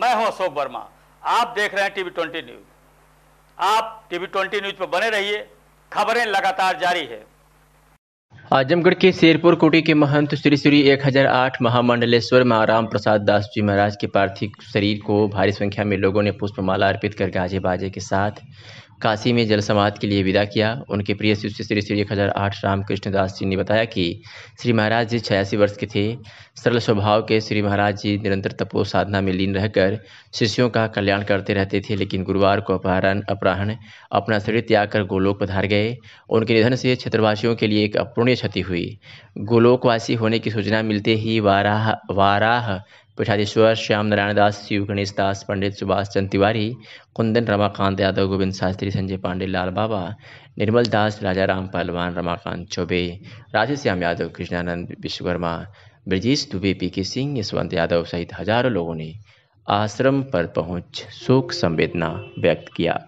मैं हूं अशोक वर्मा आप देख रहे हैं टीवी ट्वेंटी न्यूज आप टीवी ट्वेंटी न्यूज पर बने रहिए खबरें लगातार जारी है आजमगढ़ के शेरपुर कोटी के महंत श्री श्री 1008 महामंडलेश्वर में प्रसाद दास जी महाराज के पार्थिव शरीर को भारी संख्या में लोगों ने पुष्पमाला अर्पित कर गाजे बाजे के साथ काशी में जल जलसमाध के लिए विदा किया उनके प्रिय शिष्य श्री श्री एक हज़ार आठ रामकृष्ण दास जी ने बताया कि श्री महाराज जी छियासी वर्ष के थे सरल स्वभाव के श्री महाराज जी निरंतर तपो साधना में लीन रहकर शिष्यों का कल्याण करते रहते थे लेकिन गुरुवार को अपहरण अपराहन अपना शरीर त्याग कर गोलोक पधार गए उनके निधन से क्षेत्रवासियों के लिए एक अपूर्णीय क्षति हुई गोलोकवासी होने की सूचना मिलते ही वाराह वाराह पीठाधीश्वर श्याम नारायण दास शिव गणेश दास पंडित सुभाष चंद तिवारी कुंदन रमाकांत यादव गोविंद शास्त्री संजय पांडे लाल बाबा निर्मल दास राम पहलवान रमाकांत चौबे श्याम यादव कृष्णानंद विश्वकर्मा ब्रजेश दुबे पी के सिंह यशवंत यादव सहित हजारों लोगों ने आश्रम पर पहुंच शोक संवेदना व्यक्त किया